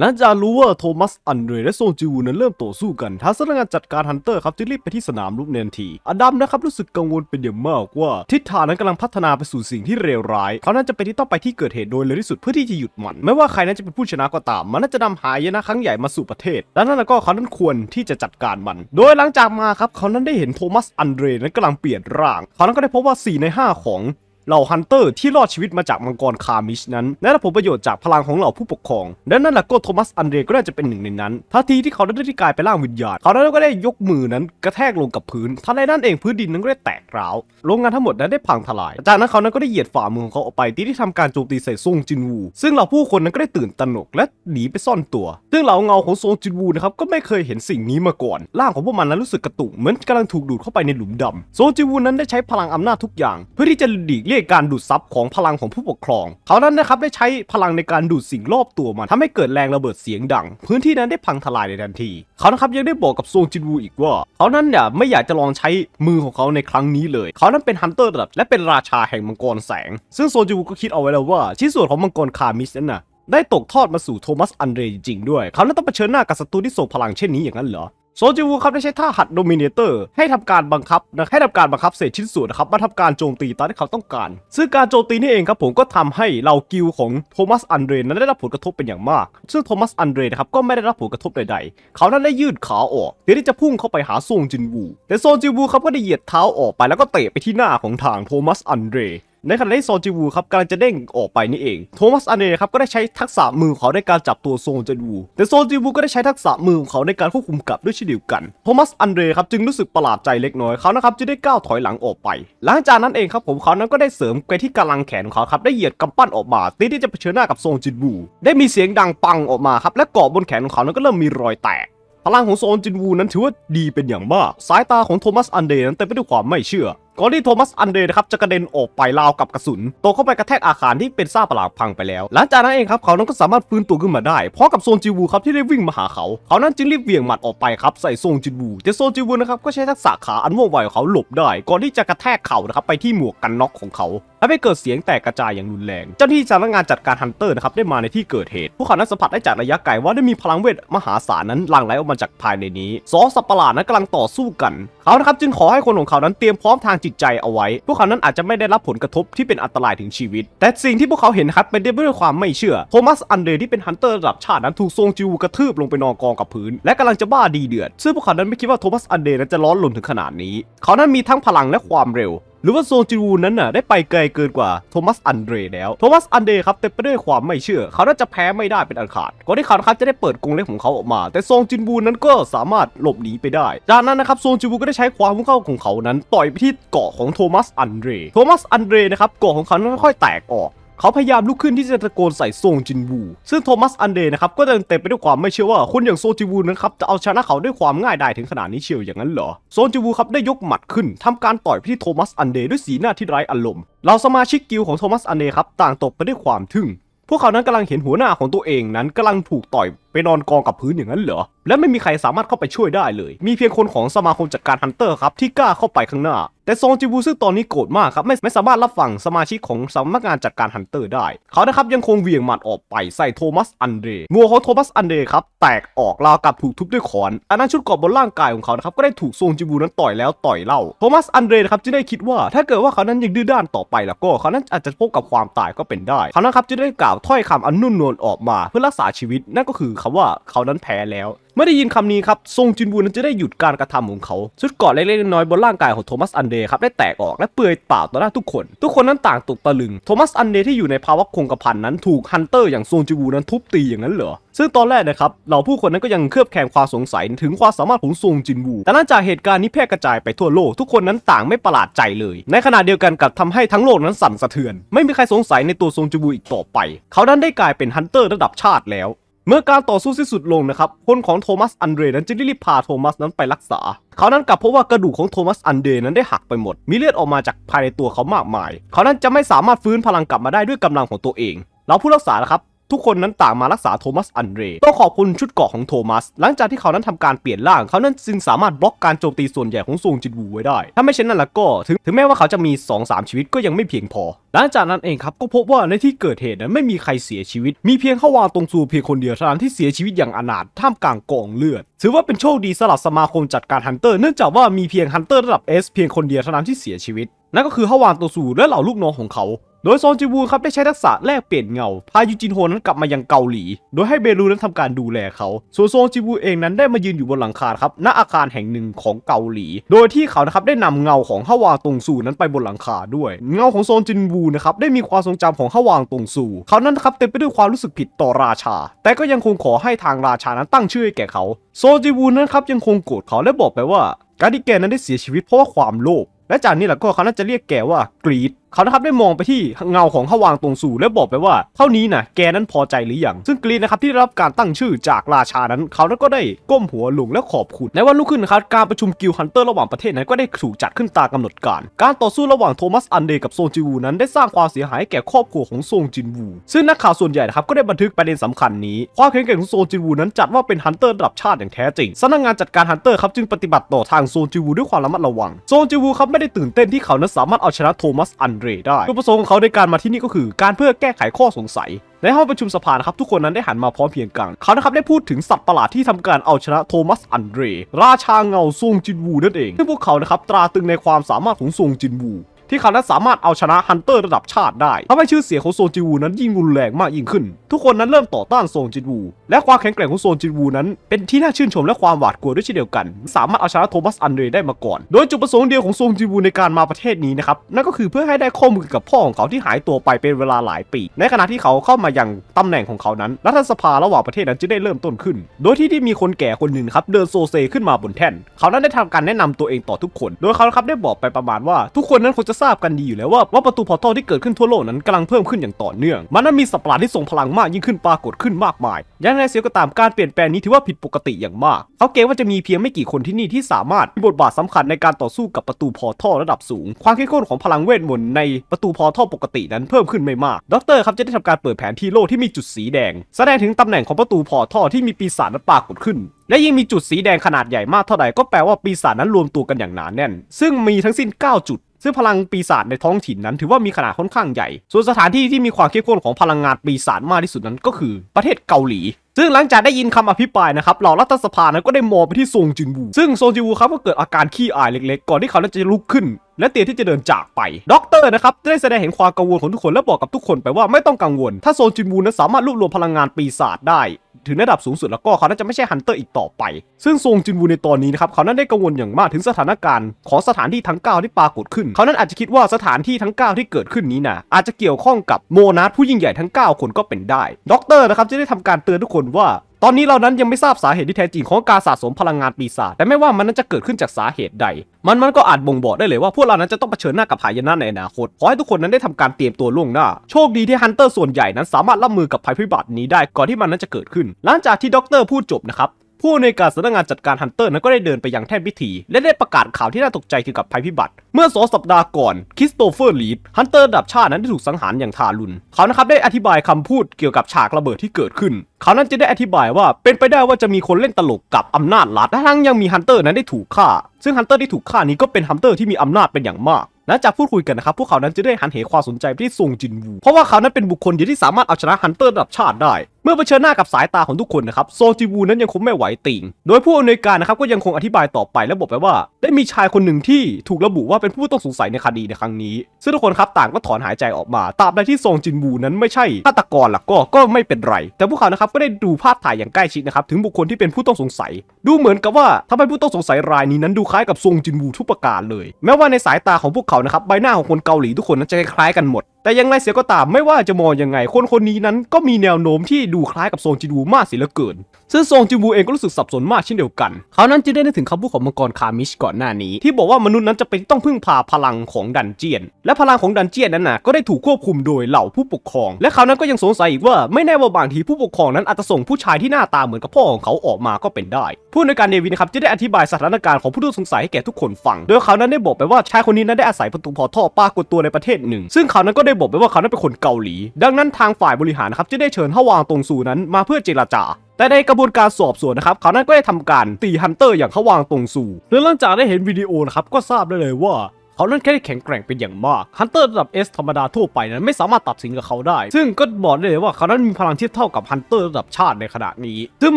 หลังจากรู้ว่าโทมัส อันเดร และโซนจิวูนั้นเริ่มต่อสู้กันทางสำนักงานจัดการฮันเตอร์ครับจึงรีบไปที่สนามรกเนียนที อดัมนะครับ รู้สึกกังวลเป็นอย่างมากว่าทิศทางนั้นกำลังพัฒนาไปสู่สิ่งที่เลวร้าย เขานั้นจะเป็นที่ต้องไปที่เกิดเหตุโดยเร็วที่สุดเพื่อที่จะหยุดมัน ไม่ว่าใครนั้นจะเป็นผู้ชนะก็ตาม มันน่าจะนำหายนะครั้งใหญ่มาสู่ประเทศดังนั้นก็เขานั้นควรที่จะจัดการมัน โดยหลังจากมาครับ เขานั้นได้เห็นโทมัส อันเดรนั้นกำลังเปลี่ยนร่าง เขานั้นก็ได้พบว่า 4 ใน 5 ของเหล่าฮันเตอร์ที่รอดชีวิตมาจาก มังกรคามิชนั้นได้รับผลประโยชน์จากพลังของเหล่าผู้ปกครอง และนั่นแหละก็โทมัสอันเดรก็ได้จะเป็นหนึ่งในนั้นทันทีที่เขาได้ที่กายไปล่างวิญญาณเขานั้นก็ได้ยกมือนั้นกระแทกลงกับพื้นทันใดนั้นเองพื้นดินนั้นก็ได้แตกร้าวโรงงานทั้งหมดนั้นได้พังทลาย จากนั้นเขานั้นก็ได้เหยียดฝ่ามือของเขาออกไปที่ได้ทำการโจมตีใส่ซงจินวู ซึ่งเหล่าผู้คนนั้นก็ได้ตื่นตระหนกและหนีไปซ่อนตัว ซึ่งเหล่าเงาของซงจินวูนะครับก็ไม่เคยเห็นสิ่งนี้มาก่อนร่างของพวกมันนั้นรู้สึกกระตุกเหมือนกำลังถูกดูดเข้าไปในหลุมดำซงจินวูนั้นได้ใช้พลังอำนาจทุกอย่าง เพื่อที่จะหลีกเี่ยการดูดซับของพลังของผู้ปกครอง เขานั้นนะครับได้ใช้พลังในการดูดสิ่งรอบตัวมันทำให้เกิดแรงระเบิดเสียงดัง พื้นที่นั้นได้พังทลายในทันที เขานะครับยังได้บอกกับซงจินวูอีกว่าเขานั้นเนี่ยไม่อยากจะลองใช้มือของเขาในครั้งนี้เลย เขานั้นเป็นฮันเตอร์ระดับและเป็นราชาแห่งมังกรแสง ซึ่งโซจิวูก็คิดเอาไว้แล้วว่าชิ้นส่วนของมังกรคามิสนั้นนะได้ตกทอดมาสู่โทมัสอันเดรจริงด้วยเขานั้นต้องเผชิญหน้ากับศัตรูที่ทรงพลังเช่นนี้อย่างนั้นเหรอโซจิวูครับได้ใช้ท่าหัดโดมิเนเตอร์ให้ทำการบังคับนะให้ทำการบังคับเศษชิ้นส่วนนะครับมาทำการโจมตีตามที่เขาต้องการ ซึ่งการโจมตีนี่เองครับผมก็ทำให้เหล่ากิลของโทมัสอันเดรนั้นได้รับผลกระทบเป็นอย่างมาก ซึ่งโทมัสอันเดรนะครับก็ไม่ได้รับผลกระทบใดๆ เขานั้นได้ยืดขาออกเพื่อที่จะพุ่งเข้าไปหาโซจิวู แต่โซจิวูครับก็ได้เหยียดเท้าออกไปแล้วก็เตะไปที่หน้าของทางโทมัสอันเดรในขณะที่ซนจิวูครับกำลังจะเด้งออกไปนี่เอง โทมัสอันเน่ครับก็ได้ใช้ทักษะมือของเขาในการจับตัวโซนจิวูแต่โซนจิวูก็ได้ใช้ทักษะมือของเขาในการควบคุมกลับด้วยเช่นเดียวกัน โทมัสอันเดรครับจึงรู้สึกประหลาดใจเล็กน้อยเขานะครับจึงได้ก้าวถอยหลังออกไป หลังจากนั้นเองครับผมเขานั้นก็ได้เสริมไปที่กำลังแขนของเขาครับได้เหยียดกำปั้นออกมาตีที่จะเผชิญหน้ากับโซนจิวูได้มีเสียงดังปังออกมาครับและกอบบนแขนของเขานั้นก็เริ่มมีรอยแตกพลังของโซนจินวูนั้นถือว่าดีเป็นอย่างมากสายตาของโทมัสอันเดย์นั้นเต็มไปด้วยความไม่เชื่อก่อนที่โทมัสอันเดย์นะครับจะกระเด็นออกไปราวกับกระสุนตกเข้าไปกระแทกอาคารที่เป็นซากปลาดพังไปแล้ว หลังจากนั้นเองครับ เขานั้นก็สามารถฟื้นตัวขึ้นมาได้พร้อมกับโซนจิวูครับที่ได้วิ่งมาหาเขา เขานั้นจึงรีบเวี่ยงหมัดออกไปครับใส่โซนจิวูแต่โซนจิวูนะครับก็ใช้ทักษะขาอันว่องไวของเขาหลบได้ ก่อนที่จะกระแทกเข่านะครับไปที่หมวกกันน็อกของเขาแลให้เกิดเสียงแตกกระจายอย่างรุนแรงเจ้าหน้าที่สำนักงานจัดการฮันเตอร์นะครับได้มาในที่เกิดเหตุพวกเขานั้นสัมผัสได้จากระยะไกลว่าได้มีพลังเวทมหาศาลนั้นหลั่งไหลออกมาจากภายในนี้สอสัปปะหลาดนั้นกำลังต่อสู้กันเขานะครับจึงขอให้คนของเขานั้นเตรียมพร้อมทางจิตใจเอาไว้ พวกเขานั้นอาจจะไม่ได้รับผลกระทบที่เป็นอันตรายถึงชีวิต แต่สิ่งที่พวกเขาเห็นครับเป็นด้วยความไม่เชื่อ โทมัสอันเดรที่เป็นฮันเตอร์ระดับชาตินั้น ถูกทรงจิวกระทืบ ลงไปนอนกองกับพื้น และกำลังจะบ้าดีเดือดซึ่งพวกเขานั้นไม่คิดว่า โทมัส อันเดรนั้นจะร้อนหลุนถึงขนาดนี้ เขานั้นมีทั้งพลังและความเร็วหรือว่าโซจิวูนั้นน่ะได้ไปไกลเกินกว่าโทมัสอันเดรแล้วโทมัสอันเดรครับเต็มไปด้วยความไม่เชื่อเขาน่าจะแพ้ไม่ได้เป็นอันขาดก่อนที่เขาครับจะได้เปิดกรงเล็บของเขาออกมา แต่โซจินวูนั้นก็สามารถหลบหนีไปได้จากนั้นนะครับโซจิวูก็ได้ใช้ความมุ้เข้าของเขานั้น ต่อยไปที่เกาะของโทมัสอันเดรโทมัสอันเดรนะครับเกาะของเขาค่อยๆแตกออกเขาพยายามลุกขึ้นที่จะตะโกนใส่โซงจินวู ซึ่งโทมัสอันเดย์นะครับ ก็เต็มเต็มไปด้วยความไม่เชื่อว่าคนอย่างโซจินวูนะครับ จะเอาชนะเขาด้วยความง่ายได้ถึงขนาดนี้เชียวอย่างนั้นเหรอ โซจินวูครับได้ยกหมัดขึ้น ทำการต่อยไปที่โทมัสอันเดย์ด้วยสีหน้าที่ไร้อารมณ์ เหล่าสมาชิกกิลของโทมัสอันเดย์ครับ ต่างตกไปด้วยความทึ่ง พวกเขานั้นกำลังเห็นหัวหน้าของตัวเองนั้นกำลังถูกต่อยไปนอนกองกับพื้นอย่างนั้นเหรอและไม่มีใครสามารถเข้าไปช่วยได้เลย มีเพียงคนของสมาคมจัดการฮันเตอร์ครับ ที่กล้าเข้าไปข้างหน้า แต่ซองจิบูซึ่งตอนนี้โกรธมากครับไม่ไม่สามารถรับฟัง สมาชิกของสำนักงานจัดการฮันเตอร์ได้ เขานะครับ ยังคงเวียงหมัดออกไปใส่โทมัสอันเดรงัวของโทมัสอันเดรครับแตกออกราวกับถูกทุบด้วยขอนอันนั้นชุดเกาะบนร่างกายของเขานะครับก็ได้ถูกซองจิบู นั้นต่อยแล้วต่อยเล่า โทมัสอันเดรครับจึงได้คิดว่าถ้าเกิดว่าเขานั้นยังดื้อด้านต่อไปแล้วก็เขานั้นอาจจะพบกับความตายก็เป็นได้ เขานะครับจึงได้กล่าวถ้อยคำอันนุ่นนวลออกมา เพื่อรักษาชีวิตนั่นก็คือคำว่าเขานั้นแพ้แล้วเมื่อได้ยินคำนี้ครับซงจินวูนั้นจะได้หยุดการกระทำของเขาชุดเกอาะเล็กๆน้อยๆบนร่างกายของโทมัสอันเดย์ครับได้แตกออกและเปื่อยเปล่าต่อหน้าทุกคน ทุกคนนั้นต่างตกตะลึง โทมัสอันเดย์ที่อยู่ในภาวะคงกระพันนั้นถูกฮันเตอร์อย่างซงจินวูนั้นทุบตีอย่างนั้นเหรอซึ่งตอนแรกนะครับเหล่าผู้คนนั้นก็ยังเคลือบแคลงความสงสัยถึงความสามารถของซงจินวู แต่หลังจากเหตุการณ์นี้แพร่กระจายไปทั่วโลกทุกคนนั้นต่างไม่ประหลาดใจเลย ในขณะเดียวกันกับทำให้ทั้งโลกนั้นสั่นสะเทือน ไม่มีใครสงสัยในตัวซงจินวูอีกต่อไป เขาดันได้กลายเป็นฮันเตอร์ระดับชาติแล้วเมื่อการต่อสู้สิ้นสุดลงนะครับ คนของโทมัสอันเดรนั้นจึงได้รีบพาโทมัสนั้นไปรักษา เขานั้นกลับพบว่ากระดูกของโทมัสอันเดรนั้นได้หักไปหมด มีเลือดออกมาจากภายในตัวเขามากมาย เขานั้นจะไม่สามารถฟื้นพลังกลับมาได้ด้วยกำลังของตัวเอง เราผู้รักษานะครับทุกคนนั้นต่างมารักษาโทมัสอันเดรต้องขอบคุณชุดเกราะของโทมัส หลังจากที่เขานั้นทำการเปลี่ยนร่าง เขานั้นจึงสามารถบล็อกการโจมตีส่วนใหญ่ของสูงจินวูไว้ได้ ถ้าไม่เช่นนั้นล่ะก็ ถึงถึงแม้ว่าเขาจะมี 2-3 ชีวิตก็ยังไม่เพียงพอ หลังจากนั้นเองครับ ก็พบว่าในที่เกิดเหตุนั้นไม่มีใครเสียชีวิต มีเพียงเข้าวาตรงซูเพียงคนเดียวเท่านั้นที่เสียชีวิตอย่างอนาถท่ามกลางกองเลือดถือว่าเป็นโชคดีสำหรับสมาคมจัดการฮันเตอร์เนื่องจากว่ามีเพียงฮันเตอร์ระดับเอสเพียงคนเดียวเท่านั้นที่เสียชีวิตนั่นก็คือฮาวานโตซูและเหล่าลูกน้องของเขาโดยซอนจิวูครับได้ใช้ทักษะแลกเปลี่ยนเงา พายูจินโฮนั้นกลับมายังเกาหลี โดยให้เบรูนั้นทำการดูแลเขา ส่วนซอนจิวูเองนั้นได้มายืนอยู่บนหลังคาครับณอาคารแห่งหนึ่งของเกาหลี โดยที่เขานะครับได้นำเงาของฮาวางตงซูนั้นไปบนหลังคาด้วย เงาของซอนจินวูนะครับได้มีความทรงจำของฮาวางตงซูเขานั้นนะครับเต็มไปด้วยความรู้สึกผิดต่อราชา แต่ก็ยังคงขอให้ทางราชานั้นตั้งชื่อให้แก่เขาโซจิวูนั้นครับยังคงโกรธเขาและบอกไปว่า การที่แกนั้นได้เสียชีวิตเพราะว่าความโลภและจากนี้แหละก็เขาน่าจะเรียกแกว่ากรีดเขานะครับได้มองไปที่เงาของขาวางตรงสู่ และบอกไปว่าเท่านี้นะแกนั้นพอใจหรือยัง ซึ่งกรีนนะครับ ที่ได้รับการตั้งชื่อจากราชานั้น เขานั้นก็ได้ก้มหัวลงและขอบคุณในวันรุ่งขึ้นนะครับการประชุมกิลฮันเตอร์ระหว่างประเทศนั้นก็ได้ถูกจัดขึ้นตามกำหนดการ การต่อสู้ระหว่างโทมัสอันเดกับโซจิวูนั้นได้สร้างความเสียหายแก่ครอบครัวของโซงจินวูซึ่งนักข่าวส่วนใหญ่นะครับก็ได้บันทึกประเด็นสำคัญนี้ ความแข็งแกร่งของโซจินวูนั้นจัดว่าเป็นฮันเตอร์ระดับชาติอย่างแท้จริงสำนักงานจัดการฮันเตอร์ครับจึงปฏิบัติต่อทางโซจิวูด้วยความระมัดระวังโซจิวูครับไม่ได้ตื่นเต้นที่เขานั้นสามารถเอาชนะโทมัสอันเดเรได้จุดประสงค์ของเขาในการมาที่นี่ก็คือการเพื่อแก้ไขข้อสงสัย ในห้องประชุมสภานะครับทุกคนนั้นได้หันมาพร้อมเพียงกันเขานะครับได้พูดถึงสัตว์ประหลาดที่ทำการเอาชนะโทมัสอันเดรราชาเงาซงจินวูนั่นเองซึ่งพวกเขานะครับตราตึงในความสามารถของซงจินวูที่เขานั้นสามารถเอาชนะฮันเตอร์ระดับชาติได้ทำให้ชื่อเสียงของโซนจิวูนั้นยิ่งรุนแรงมากยิ่งขึ้น ทุกคนนั้นเริ่มต่อต้านโซนจิวู และความแข็งแกร่งของโซนจิวูนั้นเป็นที่น่าชื่นชมและความหวาดกลัวด้วยเช่นเดียวกัน สามารถเอาชนะโทมัสอันเดรย์ได้มาก่อน โดยจุดประสงค์เดียวของโซนจิวูในการมาประเทศนี้นะครับนั่นก็คือเพื่อให้ได้ข้อมูลกับพ่อของเขาที่หายตัวไปเป็นเวลาหลายปี ในขณะที่เขาเข้ามายังตำแหน่งของเขานั้นรัฐสภาระหว่างประเทศนั้นจะได้เริ่มต้นขึ้นโดยที่ที่มีคนแก่คนหนึ่งครับเดินโซเซขึ้นมาบนแท่น เขานั้นได้ทำการแนะนำตัวเองต่อทุกคน โดยเขาครับได้บอกไปประมาณว่าทุกคนนั้นควรจะทราบกันดีอยู่แล้วว่าว่าประตูพอร์ทัลที่เกิดขึ้นทั่วโลกนั้นกำลังเพิ่มขึ้นอย่างต่อเนื่อง มันนั้นมีสปาร์ปาที่ทรงพลังมากยิ่งขึ้นปรากฏขึ้นมากมายยังไงเสียก็ตามการเปลี่ยนแปลงนี้ถือว่าผิดปกติอย่างมาก เขาเกรงว่าจะมีเพียงไม่กี่คนที่นี่ที่สามารถมีบทบาทสำคัญในการต่อสู้กับประตูพอร์ทัลระดับสูง ความเข้มข้นของพลังเวทมนต์ในประตูพอร์ทัลปกตินั้นเพิ่มขึ้นไม่มากด็อกเตอร์ครับจะได้ทำการเปิดแผนที่โลกที่มีจุดสีแดง แสดงถึงตำแหน่งของประตูพอร์ทัลที่มีปีศาจนั้นปรากฏขึ้น และยิ่งมีจุดสีแดงขนาดใหญ่มากเท่าใดก็แปลว่าปีศาจนั้นรวมตัวกันอย่างหนานแน่น ซึ่งมีทั้งสิ้น9จุดซึ่งพลังปีศาจในท้องถิ่นนั้น ถือว่ามีขนาดค่อนข้างใหญ่ ส่วนสถานที่ที่มีความเข้มข้นของพลังงานปีศาจมากที่สุดนั้นก็คือ ประเทศเกาหลี ซึ่งหลังจากได้ยินคำอภิปรายนะครับเหล่ารัฐสภานั้นก็ได้มองไปที่ซงจินวู ซึ่งซงจินวูครับก็เกิดอาการขี้อายเล็กๆ ก่อนที่เขาจะลุกขึ้น และเตรียมที่จะเดินจากไปด็อกเตอร์นะครับได้แสดงเห็นความกังวลของทุกคน และบอกกับทุกคนไปว่าไม่ต้องกังวลถ้าโซนจินวูนั้นสามารถรวบรวมพลังงานปีศาจได้ถึงระดับสูงสุดแล้วก็เขาน่าจะไม่ใช่ฮันเตอร์อีกต่อไป ซึ่งซงจินวูในตอนนี้นะครับ เขานั้นได้กังวลอย่างมากถึงสถานการณ์ ของสถานที่ทั้ง 9 ที่ปรากฏขึ้น เขานั้นอาจจะคิดว่าสถานที่ทั้ง 9 ที่เกิดขึ้นนี้นะอาจจะเกี่ยวข้องกับโมนาส ผู้ยิ่งใหญ่ทั้ง 9 คนก็เป็นได้ด็อกเตอร์นะครับจะได้ทำการเตือนทุกคนว่าตอนนี้เรานั้นยังไม่ทราบสาเหตุที่แท้จริงของการสะสมพลังงานปีศาจแต่ไม่ว่ามันนั้นจะเกิดขึ้นจากสาเหตุใด มันมันก็อาจบ่งบอกได้เลยว่า พวกเรานั้นจะต้องเผชิญหน้ากับหายนะในอนาคต ขอให้ทุกคนนั้นได้ทำการเตรียมตัวล่วงหน้า โชคดีที่ฮันเตอร์ส่วนใหญ่นั้นสามารถรับมือกับภัยพิบัตินี้ได้ก่อนที่มันนั้นจะเกิดขึ้น หลังจากที่ด็อกเตอร์พูดจบนะครับผู้ในการสำนักงานจัดการฮันเตอร์นั้นก็ได้เดินไปยังแท่นพิธีและได้ประกาศข่าวที่น่าตกใจเกี่ยวกับภัยพิบัติ เมื่อสองสัปดาห์ก่อนคริสโตเฟอร์ลีดฮันเตอร์ดับชาตินั้นได้ถูกสังหารอย่างทารุณเขานะครับได้อธิบายคำพูดเกี่ยวกับฉากระเบิดที่เกิดขึ้นเขานั้นจะได้อธิบายว่าเป็นไปได้ว่าจะมีคนเล่นตลกกับอำนาจรัฐและทั้งยังมีฮันเตอร์นั้นได้ถูกฆ่า ซึ่งฮันเตอร์ที่ถูกฆ่านี้ก็เป็นฮันเตอร์ที่มีอำนาจเป็นอย่างมากหลังจากพูดคุยกันนะครับพวกเขานั้นจะได้หันเหความสนใจไปที่ซงจินวูเพราะว่าเขานั้นเป็นบุคคลเดียวที่สามารถเอาชนะฮันเตอร์ระดับชาติได้เมื่อเผชิญหน้ากับสายตาของทุกคนนะครับโซจิวูนั้นยังคงไม่ไหวติง โดยผู้อำนวยการนะครับก็ยังคงอธิบายต่อไปและบอกไปว่า ได้มีชายคนหนึ่งที่ถูกระบุว่าเป็นผู้ต้องสงสัยในคดีในครั้งนี้ ซึ่งทุกคนครับต่างก็ถอนหายใจออกมาตราบใดที่โซจินวูนั้นไม่ใช่ฆาตกรหลักก็ก็ไม่เป็นไร แต่พวกเขานะครับก็ได้ดูภาพถ่ายอย่างใกล้ชิดนะครับถึงบุคคลที่เป็นผู้ต้องสงสัย ดูเหมือนกับว่าทำให้ผู้ต้องสงสัยรายนี้ นั้นดูคล้ายกับโซจินวูทุกประการเลย แม้ว่าในสายตาของพวกเขานะครับใบหน้าของคนเกาหลีทุกคนนั้นจะคล้ายกันหมดแต่อย่างไรเสียก็ตามไม่ว่าจะมองยังไง คนคนนี้นั้นก็มีแนวโน้มที่ดูคล้ายกับซงจินวูมากเสียเหลือเกินซึ่งซงจินวูเองก็รู้สึกสับสนมากเช่นเดียวกันเขานั้นจึงได้นึกถึงคำพูดของมังกรคามิชก่อนหน้านี้ ที่บอกว่ามนุษย์นั้นจะเป็นต้องพึ่งพาพลังของดันเจียน และพลังของดันเจียนนั้นน่ะก็ได้ถูกควบคุมโดยเหล่าผู้ปกครอง และเขานั้นก็ยังสงสัยอีกว่าไม่แน่ว่าบางทีผู้ปกครองนั้นอาจจะส่งผู้ชายที่หน้าตาเหมือนกับพ่อของเขาออกมาก็เป็นได้ผู้ในการเดวินครับจะได้อธิบายสถานการณ์ของผู้ต้องสงสัยให้แก่ทุกคนฟัง โดยเขานั้นได้บอกไปว่าชายคนนี้นั้นได้อาศัยประตูพอท่อปากดตัวในประเทศหนึ่ง ซึ่งเขานั้นก็ได้บอกไปว่าเขานั้นเป็นคนเกาหลี ดังนั้นทางฝ่ายบริหารนะครับ จะได้เชิญฮาวางตรงซูนั้นมาเพื่อเจรจาแต่ในกระบวนการสอบสวนนะครับ เขานั้นก็ได้ทำการตีฮันเตอร์อย่างฮขาวางตรงสูและหลังจากได้เห็นวิดีโอนะครับ ก็ทราบได้เลยว่าเขาเล่นแค่ได้แข็งแกร่งเป็นอย่างมาก ฮันเตอร์ระดับ S ธรรมดาทั่วไปนั้นไม่สามารถตัดสินกับเขาได้ ซึ่งก็บอกได้เลยว่าเขานั้นมีพลังที่เท่ากับฮันเตอร์ระดับชาติในขณะนี้ ซึ่งไ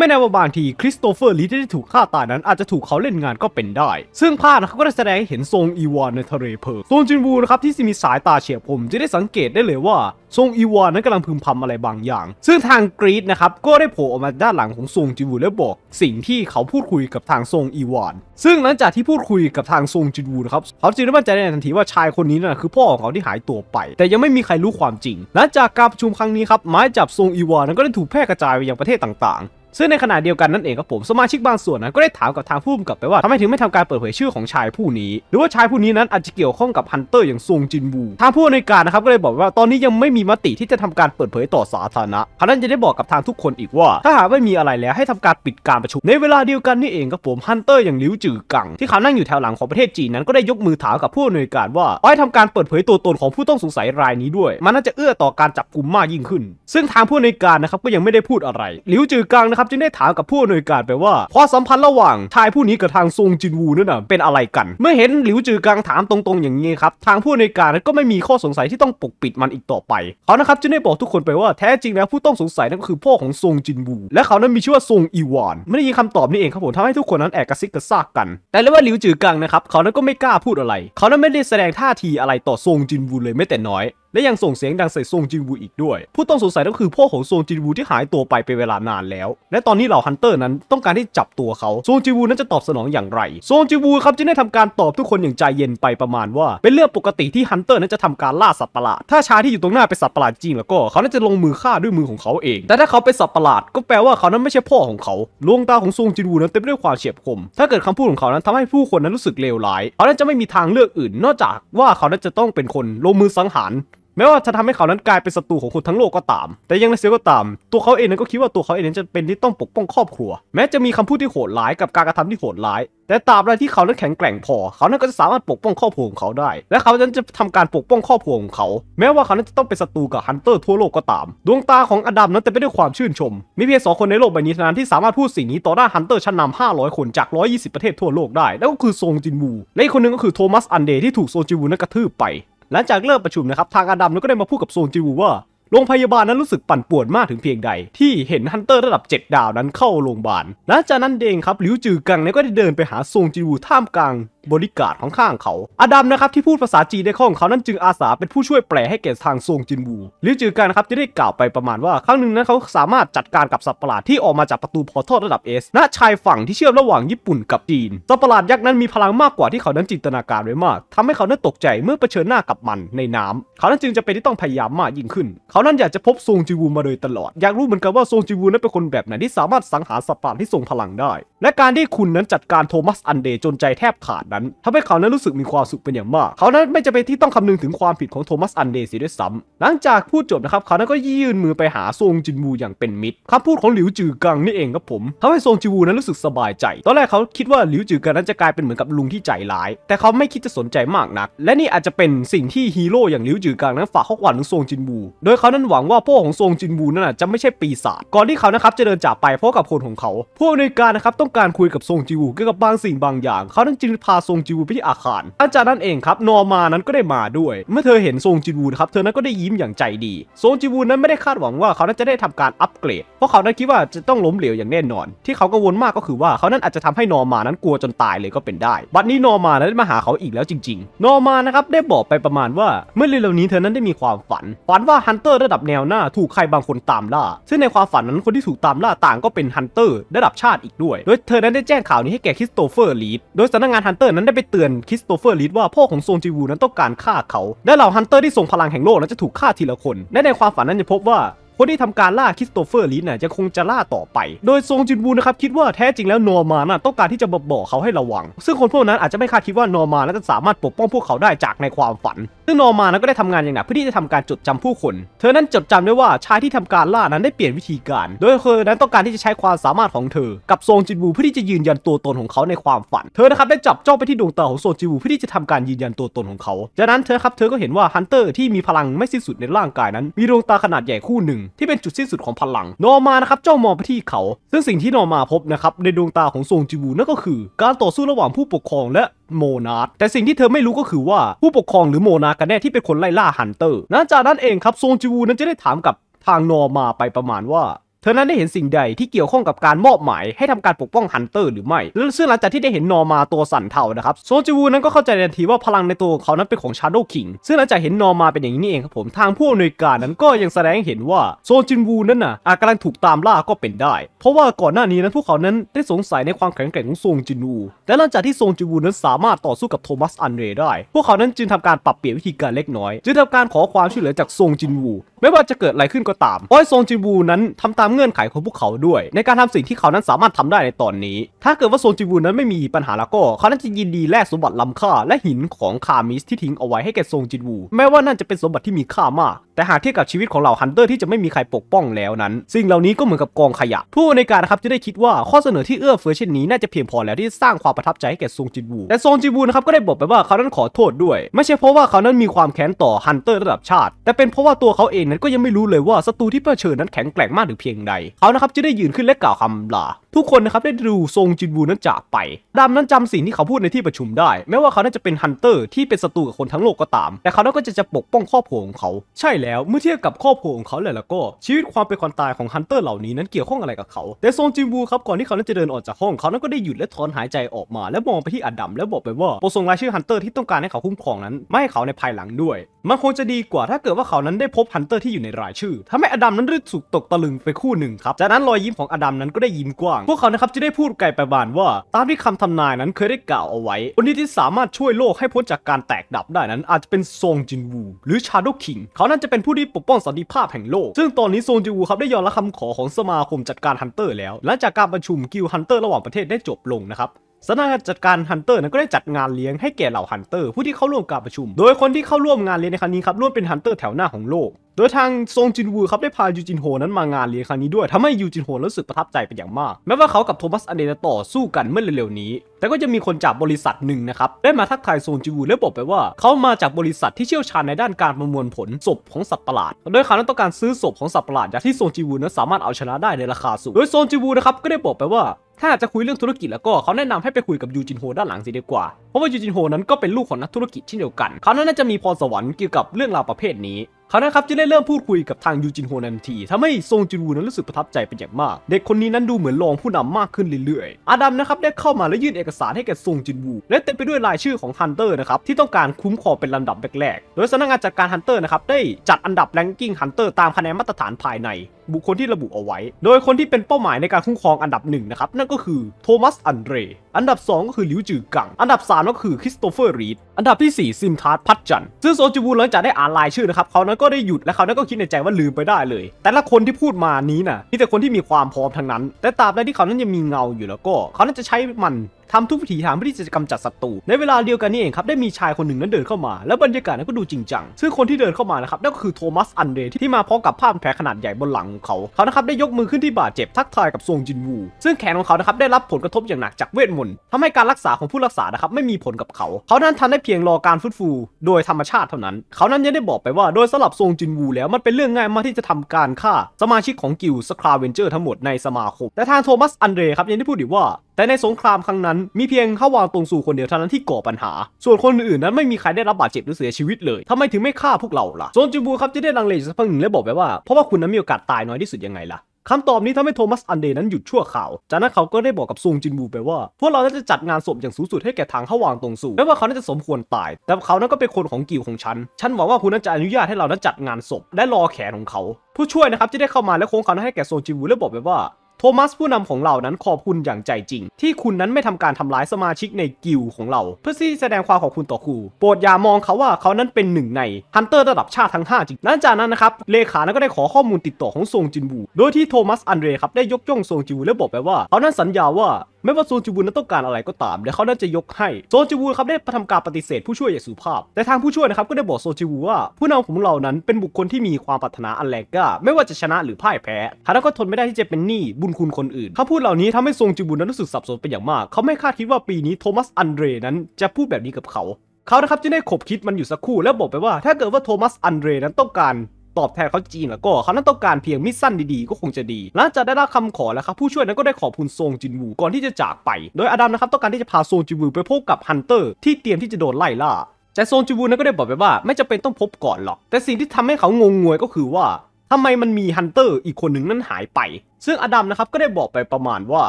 ม่แน่ว่าบางทีคริสโตเฟอร์ลีที่ได้ถูกฆ่าตายนั้นอาจจะถูกเขาเล่นงานก็เป็นได้ ซึ่งภาพนะเขาก็ได้แสดงให้เห็นทรงอีวานในทะเลเพลร์ทรงจินวูนะครับที่มีสายตาเฉียบคมจะได้สังเกตได้เลยว่าซงอีวานนั้นกำลังพึมพำอะไรบางอย่าง ซึ่งทางกรีดนะครับก็ได้โผล่ออกมาด้านหลังของซงจิวูและบอก สิ่งที่เขาพูดคุยกับทางซงอีวาน ซึ่งหลังจากที่พูดคุยกับทางซงจิวูนะครับเขาจึงได้มั่นใจในทันทีว่าชายคนนี้นั่ะคือพ่อของเขาที่หายตัวไป แต่ยังไม่มีใครรู้ความจริง หลังจากการประชุมครั้งนี้ครับไม้จับซงอีวานนั้นก็ได้ถูกแพร่กระจายไปยังประเทศต่างๆซึ่งในขณะเดียวกันนั่นเองครับผม สมาชิกบางส่วนนั้นก็ได้ถามกับทางผู้กำกับไปว่าทำไมถึงไม่ทำการเปิดเผยชื่อของชายผู้นี้ หรือว่าชายผู้นี้นั้นอาจจะเกี่ยวข้องกับฮันเตอร์อย่างซงจินบูทางผู้อำนวยการนะครับ ก็เลยบอกว่าตอนนี้ยังไม่มีมติที่จะทำการเปิดเผยต่อสาธารณะเพราะนันจะได้บอกกับทางทุกคนอีกว่า ถ้าหากไม่มีอะไรแล้วให้ทำการปิดการประชุมในเวลาเดียวกันนี่เองครับผมฮันเตอร์อย่างลิวจือกัง ที่เขานั่งอยู่แถวหลังของประเทศจีนนั้นก็ได้ยกมือถามกับผู้อำนวยการว่าอ้อยทำการเปิดเผยตัวตนของผู้ต้องสงสัยรายนี้ด้วยมันน่าจะเอื้อต่อการจับกลุ่มมากยิ่งขึ้น ซึ่งทางผู้อำนวยการนะครับก็ยังไม่ได้พูดอะไรลิวจือกังนะครับจึงได้ถามกับผู้อำนวยการไปว่าความสัมพันธ์ระหว่างชายผู้นี้กับทางซงจินวูนั่นน่ะเป็นอะไรกัน เมื่อเห็นหลิวจือกังถามตรงๆอย่างนี้ครับ ทางผู้อำนวยการก็ไม่มีข้อสงสัยที่ต้องปกปิดมันอีกต่อไป เขานะครับจึงได้บอกทุกคนไปว่าแท้จริงแล้วผู้ต้องสงสัยนั่นก็คือพ่อของซงจินวู และเขานั้นมีชื่อว่าซงอีวานไม่ได้ยินคำตอบนี้เองครับผมทำให้ทุกคนนั้นแอบกระซิบกระซาบกัน แต่เรื่องว่าหลิวจือกังนะครับ เขานั้นก็ไม่กล้าพูดอะไร เขานั้นไม่ได้แสดงท่าทีอะไรต่อซงจินวูเลยแม้แต่น้อยและยังส่งเสียงดังใส่ซงจินวูอีกด้วย ผู้ต้องสงสัยก็คือพ่อของซงจินวูที่หายตัวไปเป็นเวลานานแล้ว และตอนนี้เหล่าฮันเตอร์นั้นต้องการที่จับตัวเขาซงจินวูนั้นจะตอบสนองอย่างไรซงจินวูครับจึงได้ทำการตอบทุกคนอย่างใจเย็นไปประมาณว่า เป็นเรื่องปกติที่ฮันเตอร์นั้นจะทำการล่าสัตว์ประหลาดถ้าชายที่อยู่ตรงหน้าเป็นสัตว์ประหลาดจริงแล้วก็เขาน่าจะลงมือฆ่าด้วยมือของเขาเอง แต่ถ้าเขาเป็นสัตว์ประหลาด ก็แปลว่าเขานั้นไม่ใช่พ่อของเขาดวงตาของซงจินวูนั้นเต็มด้วยความเฉียบคม ถ้าเกิดคำพูดของเขานั้นทำให้ผู้คนนั้นรู้สึกเลวร้ายเขานั้นจะไม่มีทางเลือกอื่น นอกจากว่าเขานั้นจะต้องเป็นคนลงมือสังหารแม้ว่าจะทำให้เขานั้นกลายเป็นศัตรูของคนทั้งโลกก็ตาม แต่ยังไงเสียก็ตาม ตัวเขาเองนั้นก็คิดว่าตัวเขาเองนั้นจะเป็นที่ต้องปกป้องครอบครัว แม้จะมีคำพูดที่โหดร้ายกับการกระทำที่โหดร้าย แต่ตราบใดที่เขานั้นแข็งแกร่งพอ เขานั้นก็จะสามารถปกป้องครอบครัวของเขาได้ และเขานั้นจะทำการปกป้องครอบครัวของเขา แม้ว่าเขานั้นจะต้องเป็นศัตรูกับฮันเตอร์ทั่วโลกก็ตาม ดวงตาของอดัมนั้นเต็มไปด้วยความชื่นชม มีเพียงสองคนในโลกใบนี้เท่านั้นที่สามารถพูดสิ่งนี้ต่อหน้าฮันเตอร์ชั้นนำ500 คนจาก 120ประเทศทั่วโลกได้ แล้วก็คือซงจินวูและอีกคนนึงก็คือโทมัสอันเดย์ที่ถูกโซจินวูนั้นกระทืบไปหลังจากเลิกประชุมนะครับทางอาดัมก็ได้มาพูดกับโซนจิวูว่า โรงพยาบาลนั้นรู้สึกปั่นป่วนมากถึงเพียงใดที่เห็นฮันเตอร์ระดับ 7 ดาวนั้นเข้าโรงพยาบาลหลังจากนั้นเดงครับหลิวจือกังนี่ก็ได้เดินไปหาโซงจิวูท่ามกลางบริการของข้างเขา อดัมนะครับที่พูดภาษาจีนในข้องเขา นั้นจึงอาสาเป็นผู้ช่วยแปลให้แก่ทางซงจินบูหรือจือกันนะครับจะได้กล่าวไปประมาณว่า ครั้งหนึ่งนั้นเขาสามารถจัดการกับสัตว์ประหลาดที่ออกมาจากประตูพอทอดระดับเอสณชายฝั่งที่เชื่อมระหว่างญี่ปุ่นกับจีน สัตว์ประหลาดยักษ์นั้นมีพลังมากกว่าที่เขานั้นจินตนาการไว้มาก ทำให้เขานั้นตกใจเมื่อเผชิญหน้ากับมันในน้ำ เขานั้นจึงจะเป็นที่ต้องพยายามมากยิ่งขึ้น เขานั้นอยากจะพบซงจินวูมาโดยตลอด อยากรู้เหมือนกันว่าซงจิวูนั้นเป็นคนแบบไหนที่สามารถสังหารสัตว์ประหลาดที่ทรงพลังได้ และการที่คุณนั้นจัดการโทมัสอันเดย์จนใจแทบขาดนันั้นทำให้เขานั้นรู้สึกมีความสุขเป็นอย่างมากเขานั้นไม่จะเป็นที่ต้องคำนึงถึงความผิดของโทมัสอันเดซีด้วยซ้ำ หลังจากพูดจบนะครับเขานั้นก็ยื่นมือไปหาซงจินวูอย่างเป็นมิตรคำพูดของหลิวจือกังนี่เองครับผมทำให้ซงจินวูนั้นรู้สึกสบายใจ ตอนแรกเขาคิดว่าหลิวจือกังนั้นจะกลายเป็นเหมือนกับลุงที่ใจร้าย แต่เขาไม่คิดจะสนใจมากนัก และนี่อาจจะเป็นสิ่งที่ฮีโร่อย่างหลิวจือกังนั้นฝากข้อความถึงซงจินวูโดยเขานั้นหวังว่าพ่อของซงจินวูนั้นจะไม่ใช่ปีศาจก่อนที่เขานะครับจะเดินจากไปเพราะกับคนของเขา พวกในการนะครับต้องการคุยกับซงจินวูเกี่ยวกับบางสิ่งบางอย่าง เขานั้นจึงพาซงจิวูไปที่อาคาร อาจารย์นั่นเองครับนอมานั้นก็ได้มาด้วย เมื่อเธอเห็นซงจิวูครับ เธอนั้นก็ได้ยิ้มอย่างใจดีซงจิวูนั้นไม่ได้คาดหวังว่าเขานั้นจะได้ทำการอัปเกรด เพราะเขานั้นคิดว่าจะต้องล้มเหลวอย่างแน่นอน ที่เขากังวลมากก็คือว่าเขานั้นอาจจะทำให้นอมานั้นกลัวจนตายเลยก็เป็นได้บัดนี้นอมานั้นมาหาเขาอีกแล้วจริง ๆนอมานะครับได้บอกไปประมาณว่าเมื่อเร็วๆนี้เธอนั้นได้มีความฝันฝันว่าฮันเตอร์ระดับแนวหน้าถูกใครบางคนตามล่าซึ่งในความฝันนั้นคนที่ถูกตามล่าต่างก็เป็นฮันเตอร์ระดับชาติอีกด้วยโดยเธอนั้นได้แจ้งข่าวนี้ให้แก่คริสโตเฟอร์ลีดโดยสำนักงานฮันเร์นั้นได้ไปเตือนคริสโตเฟอร์ลีดว่าพ่อของโซนจีวูนั้นต้องการฆ่าเขา และเหล่าฮันเตอร์ที่ทรงพลังแห่งโลกนั้นจะถูกฆ่าทีละคนและในความฝันนั้นจะพบว่าคนที่ทำการล่าคริสโตเฟอร์ลินน่ะจะคงจะล่าต่อไป โดยซงจินบูนะครับ คิดว่าแท้จริงแล้วนอร์มานะต้องการที่จะบอกเขาให้ระวัง ซึ่งคนพวกนั้นอาจจะไม่คาดคิดว่านอร์มานะจะสามารถปกป้องพวกเขาได้จากในความฝัน ซึ่งนอร์มานะก็ได้ทำงานอย่างหนักเพื่อที่จะทำการจดจำผู้คน เธอนั้นจดจำได้ว่า ชายที่ทำการล่านั้นได้เปลี่ยนวิธีการ โดยเธอนั้นต้องการที่จะใช้ความสามารถของเธอ กับซงจินบูเพื่อที่จะยืนยันตัวตนของเขาในความฝัน เธอนะครับได้จับจ้องไปที่ดวงตาของโซจิวูเพื่อที่จะทำการยืนยันตัวตนของเขา จากนั้นเธอครับเธอก็เห็นว่าฮันเตอร์ที่มีพลังไม่สิ้นสุดในร่างกายนั้นมีดวงตาขนาดใหญ่คู่หนึ่งที่เป็นจุดสิ้นสุดของพลังโนมานะครับเจ้ามองไปที่เขา ซึ่งสิ่งที่โนมาพบนะครับในดวงตาของซงจิวูนั่นก็คือ การต่อสู้ระหว่างผู้ปกครองและโมนาดแต่สิ่งที่เธอไม่รู้ก็คือว่าผู้ปกครองหรือโมนากันแน่ที่เป็นคนไล่ล่าฮันเตอร์นั้นจากนั้นเองครับซงจิวู นั้นจะได้ถามกับทางโนมาไปประมาณว่าเธอนั้นได้เห็นสิ่งใดที่เกี่ยวข้องกับการมอบหมาย ให้ทำการปกป้องฮันเตอร์หรือไม่ซึ่งหลังจากที่ได้เห็นนอร์มาตัวสั่นเทานะครับโซจิวู นั้นก็เข้าใจทันทีว่าพลังในตัวเขานั้นเป็นของชาโดว์คิงซึ่งหลังจากเห็นนอร์มาเป็นอย่างนี้เองครับผมทางผู้อำนวยการนั้นก็ยังแสดงเห็นว่าโซจินวูนั้นน่ะอาจกำลังถูกตามล่าก็เป็นได้ เพราะว่าก่อนหน้านี้นั้นพวกเขานั้นได้สงสัยในความแข็งแกร่งของโซงจินวูและหลังจากที่โซจินวูนั้นสามารถต่อสู้กับโทมัสอันเรได้พวกเขานั้นจึงทำการปรับเปลี่ยนวิธีการเล็กน้อยจึงทำการขอความช่วยเหลือจากโซงจินวูไม่ว่าจะเกิดอะไรขึ้นก็ตามโอ้ยซงจินูนั้นทำตามเงื่อนไขของพวกเขาด้วย ในการทำสิ่งที่เขานั้นสามารถทำได้ในตอนนี้ ถ้าเกิดว่าซงจินูนั้นไม่มีปัญหาแล้วก็เขานั้นจะยินดีแลกสมบัติล้าค่า และหินของคามิสที่ทิ้งเอาไว้ให้แก่ซงจินูแม้ว่านั่นจะเป็นสมบัติที่มีค่ามาก แต่หากเทียบกับชีวิตของเหล่าฮันเตอร์ที่จะไม่มีใครปกป้องแล้วนั้น สิ่งเหล่านี้ก็เหมือนกับกองขยะ ผู้ในการครับจะได้คิดว่าข้อเสนอที่เอื้อเฟื้อเช่นนี้น่าจะเพียงพอแล้วที่สร้างความประทับใจให้แก่ซงจินูแต่ซงจินูนะครับก็ได้บอกไปว่าเขานั้นขอโทษด้วย ไม่ใช่เพราะว่าเขานั้นมีความแค้นต่อฮันเตอร์ระดับชาติแต่เป็นเพราะว่าตัวเขาเองนั้นก็ยังไม่รู้เลยว่าศัตรูที่เผชิญนั้นแข็งแกร่งมากถึงเพียงใดเขานะครับจะได้ยืนขึ้นและกล่าวคำลา ทุกคนนะครับได้ดูทรงจินวูนั้นจากไปดามนั้นจำสิ่งที่เขาพูดในที่ประชุมได้ แม้ว่าเขาน่าจะเป็นฮันเตอร์ที่เป็นศัตรูกับคนทั้งโลกก็ตาม แต่เขาน่ก็จะจะปกป้องครอบครัวของเขา ใช่แล้วเมื่อเทียบกับครอบครัวของเขาเลยแล้วก็ชีวิตความเป็นความตายของฮันเตอร์เหล่านี้นั้นเกี่ยวข้องอะไรกับเขาแต่ทรงจินวูครับก่อนที่เขานั้นจะเดินออกจากห้องเขานั้นก็ได้หยุดและถอนหายใจออกมาและมองไปที่อดัมแล้วบอกไปว่าโปรส่งรายชื่อฮันเตอร์ที่ต้องการให้เขาคุ้มครองนั้นไม่ให้เขาในภายหลังด้วย มันคงจะดีกว่าถ้าเกิดว่าเขานั้นได้พบฮันเร์ที่อยู่ในรายชื่อ ทำให้อดัมนั้นรู้สึกตกตะลึงไปคู่หนึ่งครับ จากนั้นรอยยิ้มของอดัมนั้นก็ได้ยิ้มกว้าง พวกเขานะครับจะได้พูดไกลไปบานว่า ตามที่คำทำนายนั้นเคยได้กล่าวเอาไว้คนที่ที่สามารถช่วยโลกให้พ้นจากการแตกดับได้นั้น อาจจะเป็นซงจินวูหรือชาโดคิง เขานั้นจะเป็นผู้ที่ปกป้องสันติภาพแห่งโลก ซึ่งตอนนี้ซงจินวูครับได้ยอมรับคำขอของสมาคมจัดการฮันเตอร์แล้วหลังจากการประชุมกิลฮันเตอร์ระหว่างประเทศได้จบลงนะครับสนักงานจัดการฮันเตอร์นั้นก็ได้จัดงานเลี้ยงให้แก่เหล่าฮันเตอร์ผู้ที่เข้าร่วมการประชุม โดยคนที่เข้าร่วมงานเลี้ยงในครั้งนี้ครับ ร่วมเป็นฮันเตอร์แถวหน้าของโลก โดยทางซงจินวู ครับ ได้พายูจินโฮนั้นมางานเลี้ยงครั้งนี้ด้วยทำให้ยูจินโฮรู้สึกประทับใจเป็นอย่างมาก แม้ว่าเขากับโทมัสอเดนต่อสู้กันเมื่อเร็วๆนี้ แต่ก็จะมีคนจากบริษัทหนึ่งนะครับได้มาทักทายซงจินวู และบอกไปว่า เขามาจากบริษัทที่เชี่ยวชาญในด้านการประมวลผลศพของสัตว์ประหลาด โดยเขานั้นต้องการซื้อศพของสัตว์ประหลาด่างที่ซงจินวูนั้นสามารถเอาชนะได้ในราคาสูงโดยซงจินวูนะครับก็ได้บอกไปว่าถ้าจะคุยเรื่องธุรกิจแล้วก็เขาแนะนำให้ไปคุยกับยูจินโฮด้านหลังสิดีกว่า เพราะว่ายูจินโฮนั้นก็เป็นลูกของนักธุรกิจเช่นเดียวกัน เขานน่าจะมีพรสวรรค์เกี่ยวกับเรื่องราวประเภทนี้เขานะครับจึงได้เริ่มพูดคุยกับทางยูจินโฮนันทีทำให้ซงจินวูนั้นรู้สึกประทับใจเป็นอย่างมาก เด็กคนนี้นั้นดูเหมือนรองผู้นำมากขึ้นเรื่อยๆ อาดัมนะครับได้เข้ามาและยื่นเอกสารให้แก่ซงจินวู และเต็มไปด้วยรายชื่อของฮันเตอร์นะครับที่ต้องการคุ้มครองเป็นลำดับแรกๆโดยสำนักงานจัดการฮันเตอร์นะครับได้จัดอันดับแรงกิ้งฮันเตอร์ตามคะแนนมาตรฐานภายในบุคคลที่ระบุเอาไว้ โดยคนที่เป็นเป้าหมายในการคุ้มครองอันดับหนึ่งนะครับนั่นก็คือโทมัสอันเดรอันดับ2ก็คือลิวจือกัง อันดับ3ก็คือคริสโตเฟอร์รีดอันดับที่4ซิมทาร์พัดจันซึ่งโซจูบูหลังจากได้อ่านรายชื่อนะครับเขานั้นแล้วก็ได้หยุดและเขานั้นก็คิดในใจว่าลืมไปได้เลย แต่ละคนที่พูดมานี้นะ่ะ มีแต่คนที่มีความพร้อมทั้งนั้น แต่ตราบใดที่เขานั้นยังมีเงาอยู่แล้วก็ เขานั้นจะใช้มันทำทุกวิถีทางเพื่อที่จะกำจัดศัตรู ในเวลาเดียวกันนี่เองครับได้มีชายคนหนึ่งนั้นเดินเข้ามาแล้วบรรยากาศนั้นก็ดูจริงจังซึ่งคนที่เดินเข้ามานะครับนั่นก็คือโทมัสอันเดรที่มาพร้อมกับผ้าแผลขนาดใหญ่บนหลังของเขาเขานะครับได้ยกมือขึ้นที่บาดเจ็บทักทายกับซงจินวู ซึ่งแขนของเขานะครับได้รับผลกระทบอย่างหนักจากเวทมนต์ทำให้การรักษาของผู้รักษานะครับไม่มีผลกับเขาเขานั้นทันได้เพียงรอการฟื้นฟู โดยธรรมชาติเท่านั้น เขานั้นยังได้บอกไปว่าโดยสำหรับซงจินวูแล้วมันเป็นเรื่องง่ายมากที่จะทำการฆ่าสมาชิกของกิลสคราเวนเจอร์ทั้งหมดในสมาคมแต่ทางโทมัสอันเดรครับยังได้พูดอีกว่า แต่ในสงครามครั้งนั้นมีเพียงข้าวางตรงสู่คนเดียวเท่านั้นที่ก่อปัญหา ส่วนคนอื่นนั้นไม่มีใครได้รับบาดเจ็บหรือเสียชีวิตเลย ทำไมถึงไม่ฆ่าพวกเราล่ะโซนจิบูครับจะได้ลังเลสักพักหนึ่งและบอกไปว่า เพราะว่าคุณนั้นมีโอกาสตายน้อยที่สุดยังไงล่ะ คำตอบนี้ทำให้โทมัสอันเดนั้นหยุดชั่วข่าว จากนั้นเขาก็ได้บอกกับซงจินบูไปว่าพวกเราจะจัดงานศพอย่างสูงสุดให้แก่ทางเข้าวางตรงสู่แม้ว่าเขานั้นจะสมควรตาย แต่เขานั้นก็เป็นคนของกิวของฉัน ฉันหวังว่าคุณนั้นจะอนุญาตให้เรานั้นจัดงานศพและรอแขนของเขา ผู้ช่วยนะครับจะได้เข้ามาและโค้งเขานั้นให้แก่ซงจินบูและบอกไปว่าโทมัส ผู้นำของเรานั้นขอบคุณอย่างใจจริง ที่คุณนั้นไม่ทำการทำร้ายสมาชิกในกิลของเรา เพื่อที่แสดงความขอบคุณต่อครู โปรดอย่ามองเขาว่าเขานั้นเป็นหนึ่งในฮันเตอร์ระดับชาติทั้ง5จริงหลังจากนั้นนะครับ เลขานั้นก็ได้ขอข้อมูลติดต่อของซงจินบูโดยที่โทมัสอันเดรครับ ได้ยกย่องซงจินบูและบอกไปว่าเขานั้นสัญญาว่าไม่ว่าโซนจูบูนนั้นต้องการอะไรก็ตามเดี๋ยวเขาน่าจะยกให้ โซนจูบูนครับได้ทำการปฏิเสธผู้ช่วยอย่างสุภาพ แต่ทางผู้ช่วยนะครับก็ได้บอกโซนจูบูว่าผู้นำของเรานั้นเป็นบุคคลที่มีความปรารถนาอันแรงกล้า ไม่ว่าจะชนะหรือพ่ายแพ้ฮานะก็ทนไม่ได้ที่จะเป็นหนี้บุญคุณคนอื่นคำพูดเหล่านี้ทำให้โซนจูบูนนั้นรู้สึกสับสนเป็นอย่างมาก เขาไม่คาดคิดว่าปีนี้โทมัสอันเดรนั้นจะพูดแบบนี้กับเขา เขานะครับจึงได้ขบคิดมันอยู่สักครู่ แล้วบอกไปว่า ถ้าเกิดว่าโทมัสอันเดรนั้นต้องการตอบแทนเขาจริงแล้วก็เขานั้นต้องการเพียงมิสั้นดีๆ ก็คงจะดีหลังจากได้รับคำขอแล้วครับผู้ช่วยนั้นก็ได้ขอบคุณโซงจินวูก่อนที่จะจากไป โดยอดัมนะครับต้องการที่จะพาโซงจินวูไปพบกับฮันเตอร์ที่เตรียมที่จะโดนไล่ล่าแต่โซนจินวูนั้นก็ได้บอกไปว่าไม่จำเป็นต้องพบก่อนหรอก แต่สิ่งที่ทำให้เขางงงวยก็คือว่า ทำไมมันมีฮันเตอร์อีกคนหนึ่งนั้นหายไป ซึ่งอดัมนะครับก็ได้บอกไปประมาณว่า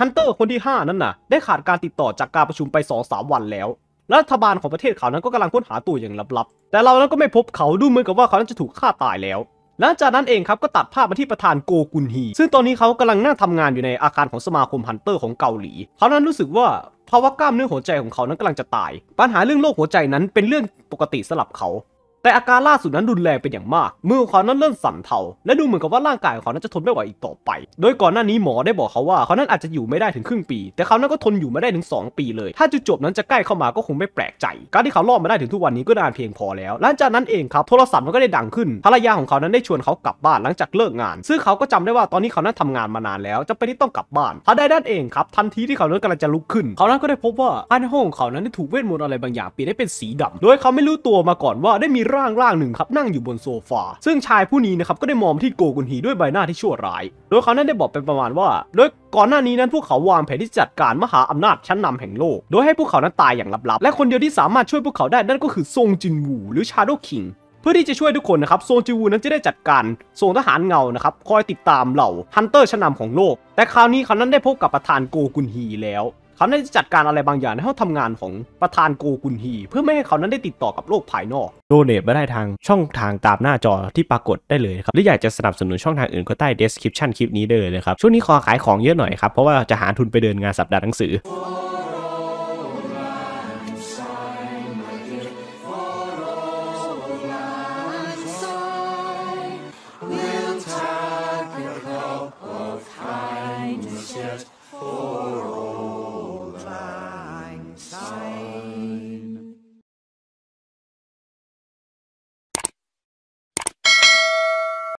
ฮันเตอร์คนที่5 นั้นนะ่ะ ได้ขาดการติดต่อจากการประชุมไป2อสาวันแล้วรัฐบาลของประเทศเขานั้นก็กำลังค้นหาตัวอย่างลับๆ แต่เรานั้นก็ไม่พบเขาดูเหมือนกับว่าเขานั้นจะถูกฆ่าตายแล้ว หลังจากนั้นเองครับก็ตัดภาพมาที่ประธานโกกุนฮี ซึ่งตอนนี้เขากำลังนั่งทำงานอยู่ในอาคารของสมาคมฮันเตอร์ของเกาหลี เขานั้นรู้สึกว่า ภาวะกล้ามเนื้อหัวใจของเขานั้นกำลังจะตาย ปัญหาเรื่องโรคหัวใจนั้นเป็นเรื่องปกติสำหรับเขาแต่อาการล่าสุดนั้นรุนแรงเป็นอย่างมาก มือของเขานั้นเริ่มสั่นเทา และดูเหมือนกับว่าร่างกายของเขานั้นจะทนไม่ไหวอีกต่อไป โดยก่อนหน้านี้หมอได้บอกเขาว่าเขานั้นอาจจะอยู่ไม่ได้ถึงครึ่งปี แต่เขานั้นก็ทนอยู่มาได้ถึง2ปีเลยถ้าจุดจบนั้นจะใกล้เข้ามาก็คงไม่แปลกใจ การที่เขารอดมาได้ถึงทุกวันนี้ก็นานเพียงพอแล้ว หลังจากนั้นเองครับโทรศัพท์มันก็ได้ดังขึ้นภรรยาของเขานั้นได้ชวนเขากลับบ้านหลังจากเลิกงาน ซึ่งเขาก็จำได้ว่าตอนนี้เขานั้นทำงานมานานแล้วจะไปที่ต้องกลับบ้านพอได้ด้านเองครับ ทันทีที่เขานั้นกำลังจะลุกขึ้น เขานั้นก็ได้พบว่าภายในห้องของเขานั้นได้ถูกเวทมนต์อะไรบางอย่างเปลี่ยนให้เป็นสีดำ โดยเขาไม่รู้ตัวมาก่อนว่าได้มีร่างร่างหนึ่งครับนั่งอยู่บนโซฟา ซึ่งชายผู้นี้นะครับ ก็ได้มองที่โกกุนฮีด้วยใบหน้าที่ชั่วร้าย โดยเขานั้นได้บอกเป็นประมาณว่า โดยก่อนหน้านี้นั้นพวกเขาวางแผนที่จัดการมหาอำนาจชั้นนำแห่งโลก โดยให้พวกเขานั้นตายอย่างลับๆ และคนเดียวที่สามารถช่วยพวกเขาได้นั่นก็คือซงจินวูหรือชาโดคิงเพื่อที่จะช่วยทุกคนนะครับโซนจิวูนั้นจะได้จัดการส่งทหารเงานะครับคอยติดตามเหล่าฮันเตอร์ชั้นนาของโลก แต่คราวนี้เขานั้นได้พบกับประธานโกกุนฮีแล้วเขาได้จัดการอะไรบางอย่างในห้องทำงานของประธานโกกุนฮี เพื่อไม่ให้เขานั้นได้ติดต่อกับโลกภายนอก โดเนทมาได้ทางช่องทางตามหน้าจอที่ปรากฏได้เลยครับ หรืออยากจะสนับสนุนช่องทางอื่นก็ใต้เดสคริปชันคลิปนี้ได้เลยนะครับ ช่วงนี้ขอขายของเยอะหน่อยครับ เพราะว่าจะหาทุนไปเดินงานสัปดาห์หนังสือ